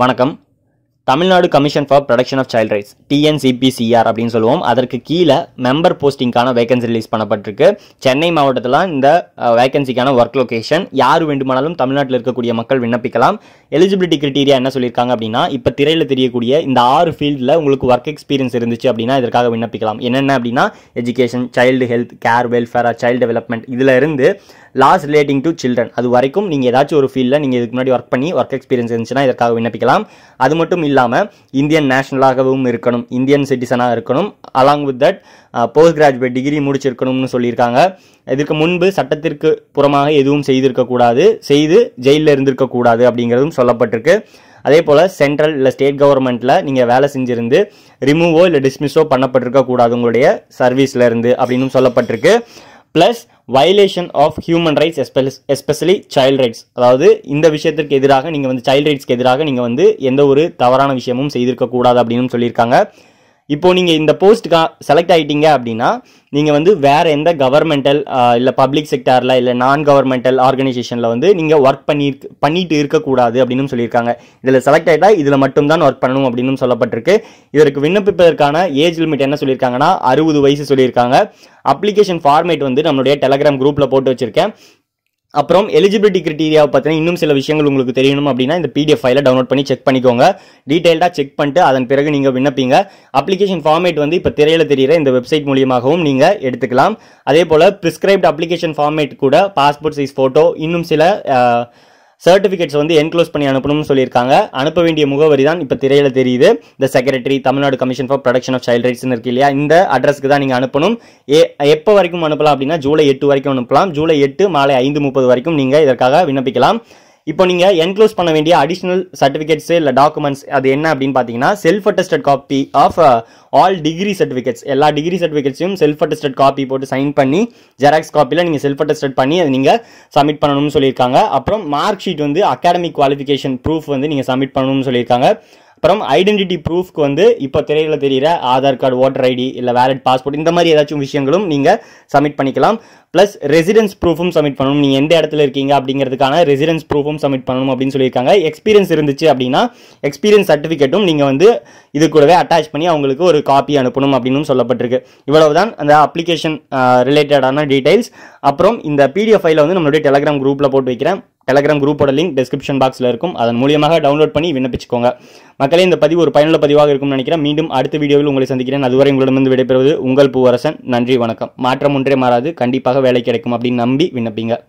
வணக்கம் Tamil Nadu commission for protection of child rights TNCPCR அப்படின்னு சொல்லுவோம் அதற்கு கீழே மெம்பர் போஸ்டிங்கான வேகன்சி ரிலீஸ் பண்ணப்பட்டிருக்கு சென்னை மாவட்டத்தில் இந்த வேகன்சிக்கான ஒர்க் லொக்கேஷன் யார் வேண்டுமானாலும் தமிழ்நாட்டில் இருக்கக்கூடிய மக்கள் விண்ணப்பிக்கலாம் எலிஜிபிலிட்டி கிரிட்டீரியா என்ன சொல்லியிருக்காங்க அப்படின்னா இப்போ திரையில் தெரியக்கூடிய இந்த ஆறு ஃபீல்டில் உங்களுக்கு ஒர்க் எக்ஸ்பீரியன்ஸ் இருந்துச்சு அப்படின்னா இதற்காக விண்ணப்பிக்கலாம் என்னென்ன அப்படின்னா education child health care welfare child development இதில் இருந்து லாஸ் ரிலேட்டிங் டு சில்ட்ரன் அது வரைக்கும் நீங்கள் ஏதாச்சும் ஒரு ஃபீல்டில் நீங்கள் இதுக்கு முன்னாடி ஒர்க் பண்ணி ஒர்க் எக்ஸ்பீரியன்ஸ் இருந்துச்சுன்னா இதற்காக விண்ணப்பிக்கலாம் அது மட்டும் இல்லை இல்லாமல் இந்தியன் நேஷனலாகவும் இருக்கணும் இந்தியன் சிட்டிசனாக இருக்கணும் along with that post graduate degree முடிச்சிருக்கணும்னு சொல்லியிருக்காங்க இதற்கு முன்பு சட்டத்திற்கு புறமாக எதுவும் செய்திருக்கக்கூடாது செய்து ஜெயிலில் இருந்திருக்கக்கூடாது அப்படிங்கிறதும் சொல்லப்பட்டிருக்கு அதே போல் சென்ட்ரல் இல்லை ஸ்டேட் கவர்மெண்ட்டில் நீங்கள் வேலை செஞ்சிருந்து ரிமூவோ இல்லை டிஸ்மிஸோ பண்ணப்பட்டிருக்கக்கூடாது உங்களுடைய சர்வீஸ்லேருந்து அப்படின்னு சொல்லப்பட்டிருக்கு plus violation of human rights எஸ்பெஸ் எஸ்பெஷலி சைல்ட் ரைட்ஸ் அதாவது இந்த விஷயத்திற்கு எதிராக நீங்கள் வந்து சைல்ட் ரைட்ஸ்க்கு எதிராக நீங்கள் வந்து எந்த ஒரு தவறான விஷயமும் செய்திருக்கக்கூடாது அப்படின்னு சொல்லியிருக்காங்க இப்போது நீங்கள் இந்த போஸ்ட்டுக்கா செலக்ட் ஆகிட்டீங்க அப்படின்னா நீங்கள் வந்து வேறு எந்த கவர்மெண்டல் இல்லை பப்ளிக் செக்டாரில் இல்லை நான் கவர்மெண்டல் ஆர்கனைசேஷனில் வந்து நீங்கள் ஒர்க் பண்ணியிருக்கு பண்ணிட்டு இருக்கக்கூடாது அப்படின்னு சொல்லியிருக்காங்க இதில் செலக்ட் ஆகிட்டால் இதில் மட்டும்தான் ஒர்க் பண்ணணும் அப்படின்னு சொல்லப்பட்டிருக்கு இதற்கு விண்ணப்பிப்பதற்கான ஏஜ் லிமிட் என்ன சொல்லியிருக்காங்கன்னா அறுபது வயசு சொல்லியிருக்காங்க அப்ளிகேஷன் ஃபார்மேட் வந்து நம்மளுடைய டெலகிராம் குரூப்பில் போட்டு வச்சுருக்கேன் அப்புறம் எலிஜிபிலிட்டி கிரிட்டீரியா பார்த்தீங்கன்னா இன்னும் சில விஷயங்கள் உங்களுக்கு தெரியணும் அப்படின்னா இந்த பிடிஎஃப் ஃபைலை டவுன்லோட் பண்ணி செக் பண்ணிக்கோங்க டீட்டெயில்டாக செக் பண்ணிட்டு அதன் பிறகு நீங்கள் விண்ணப்பிங்க அப்ளிகேஷன் ஃபார்மேட் வந்து இப்போ திரையில் தெரிகிற இந்த வெப்சைட் மூலியமாகவும் நீங்கள் எடுத்துக்கலாம் அதே போல் ப்ரிஸ்கிரைப்ட் அப்ளிகேஷன் ஃபார்மேட் கூட பாஸ்போர்ட் சைஸ் ஃபோட்டோ இன்னும் சில சர்டிஃபிகேட்ஸ் வந்து என்க்ளோஸ் பண்ணி அனுப்பணும்னு சொல்லியிருக்காங்க அனுப்ப வேண்டிய முகவரி தான் இப்போ திரையில் தெரியுது இந்த secretary Tamil Nadu commission for protection of child ரைட்ஸ்னு இருக்கு இல்லையா இந்த அட்ரஸ்க்கு தான் நீங்கள் அனுப்பணும் ஏ எப்போ வரைக்கும் அனுப்பலாம் அப்படின்னா ஜூலை எட்டு வரைக்கும் அனுப்பலாம் ஜூலை எட்டு மாலை ஐந்து முப்பது வரைக்கும் நீங்கள் இதற்காக விண்ணப்பிக்கலாம் இப்போ நீங்கள் என்க்ளோஸ் பண்ண வேண்டிய அடிஷ்னல் சர்டிஃபிகேட்ஸு இல்லை டாக்குமெண்ட்ஸ் அது என்ன அப்படின்னு பார்த்தீங்கன்னா self attested copy of all degree certificates எல்லா டிகிரி சர்டிஃபிகேட்ஸையும் செல்ஃப் அட்டஸ்டட் காப்பி போட்டு சைன் பண்ணி ஜெராக்ஸ் காப்பியில் நீங்கள் செல்ஃப் அட்டஸ்டட் பண்ணி அதை நீங்கள் சப்மிட் பண்ணணும்னு சொல்லியிருக்காங்க அப்புறம் மார்க் ஷீட் வந்து அகாடமிக் குவாலிஃபிகேஷன் ப்ரூஃப் வந்து நீங்கள் சப்மிட் பண்ணணும்னு சொல்லியிருக்காங்க அப்புறம் ஐடென்டிட்டி ப்ரூஃப்க்கு வந்து இப்போ திரையில் தெரிகிற ஆதார் கார்டு ஓட்டர் ஐடி இல்லை வேலட் பாஸ்போர்ட் இந்த மாதிரி ஏதாச்சும் விஷயங்களும் நீங்கள் சப்மிட் பண்ணிக்கலாம் ப்ளஸ் ரெசிடென்ஸ் ப்ரூஃபும் சப்மிட் பண்ணணும் நீங்கள் எந்த இடத்துல இருக்கீங்க அப்படிங்கிறதுக்கான ரெசிடென்ஸ் ப்ரூஃபும் சப்மிட் பண்ணணும் அப்படின்னு சொல்லியிருக்காங்க எக்ஸ்பீரியன்ஸ் இருந்துச்சு அப்படின்னா எக்ஸ்பீரியன்ஸ் சர்டிஃபிகேட்டும் நீங்கள் வந்து இது கூடவே அட்டாச் பண்ணி அவங்களுக்கு ஒரு காப்பி அனுப்பணும் அப்படின்னு சொல்லப்பட்டிருக்கு தான் அந்த அப்ளிகேஷன் ரிலேட்டடான டீட்டெயில்ஸ் அப்புறம் இந்த பிடிஎஃப் ஃபைலை வந்து நம்மளுடைய டெலகிராம் குரூப்பில் போட்டு வைக்கிறேன் டெலகிராம் குரூப்போட லிங்க் டெஸ்கிரிப்ஷன் பாக்ஸில் இருக்கும் அதன் மூலியமாக டவுன்லோட் பண்ணி விண்ணப்பிச்சுக்கோங்க மக்களே இந்த பதிவு ஒரு பயனுள்ள பதிவாக இருக்கும்னு நினைக்கிறேன் மீண்டும் அடுத்த வீடியோவில் உங்களை சந்திக்கிறேன் அதுவரை உங்களிடமிருந்து விடைபெறுவது உங்கள் பூவரசன் நன்றி வணக்கம் மாற்றம் ஒன்றே மாறாது கண்டிப்பாக வேலை கிடைக்கும் அப்படின்னு நம்பி விண்ணப்பிங்க